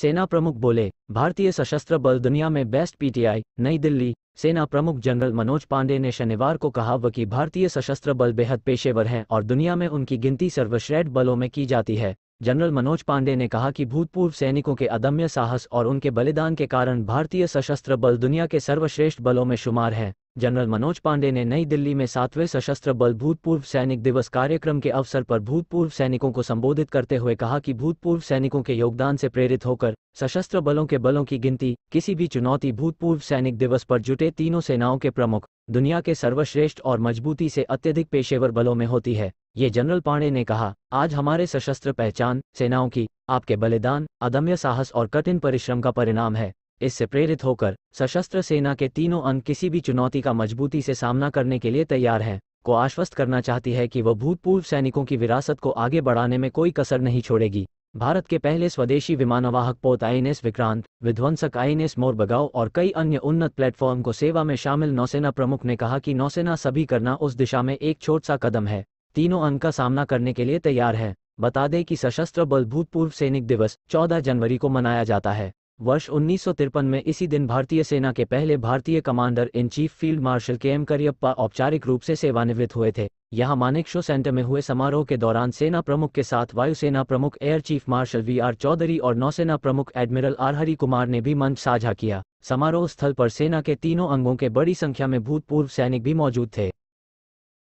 सेना प्रमुख बोले भारतीय सशस्त्र बल दुनिया में बेस्ट पीटीआई नई दिल्ली सेना प्रमुख जनरल मनोज पांडे ने शनिवार को कहा व कि भारतीय सशस्त्र बल बेहद पेशेवर हैं और दुनिया में उनकी गिनती सर्वश्रेष्ठ बलों में की जाती है जनरल मनोज पांडे ने कहा कि भूतपूर्व सैनिकों के अदम्य साहस और उनके बलिदान के कारण भारतीय सशस्त्र बल दुनिया के सर्वश्रेष्ठ बलों में शुमार हैं जनरल मनोज पांडे ने नई दिल्ली में सातवें सशस्त्र बल भूतपूर्व सैनिक दिवस कार्यक्रम के अवसर पर भूतपूर्व सैनिकों को संबोधित करते हुए कहा कि भूतपूर्व सैनिकों के योगदान से प्रेरित होकर सशस्त्र बलों के बलों की गिनती किसी भी चुनौती भूतपूर्व सैनिक दिवस पर जुटे तीनों सेनाओं के प्रमुख दुनिया के सर्वश्रेष्ठ और मजबूती से अत्यधिक पेशेवर बलों में होती है ये जनरल पांडे ने कहा आज हमारे सशस्त्र पहचान सेनाओं की आपके बलिदान अदम्य साहस और कठिन परिश्रम का परिणाम है इससे प्रेरित होकर सशस्त्र सेना के तीनों अंग किसी भी चुनौती का मजबूती से सामना करने के लिए तैयार हैं को आश्वस्त करना चाहती है कि वह भूतपूर्व सैनिकों की विरासत को आगे बढ़ाने में कोई कसर नहीं छोड़ेगी भारत के पहले स्वदेशी विमानवाहक पोत आईएनएस विक्रांत विध्वंसक आईएनएस मोरबगाव और कई अन्य उन्नत प्लेटफॉर्म को सेवा में शामिल नौसेना प्रमुख ने कहा कि नौसेना सभी करना उस दिशा में एक छोट सा कदम है तीनों अंग का सामना करने के लिए तैयार है बता दें कि सशस्त्र बल भूतपूर्व सैनिक दिवस 14 जनवरी को मनाया जाता है वर्ष उन्नीस में इसी दिन भारतीय सेना के पहले भारतीय commander in chief field marshal K M Cariappa औपचारिक रूप से सेवानिवृत्त हुए थे यहां मानेक्शो सेंटर में हुए समारोह के दौरान सेना प्रमुख के साथ वायुसेना प्रमुख air chief marshal V R Chaudhari और नौसेना प्रमुख एडमिरल आर कुमार ने भी मंच साझा किया समारोह स्थल पर सेना के तीनों अंगों के बड़ी संख्या में भूतपूर्व सैनिक भी मौजूद थे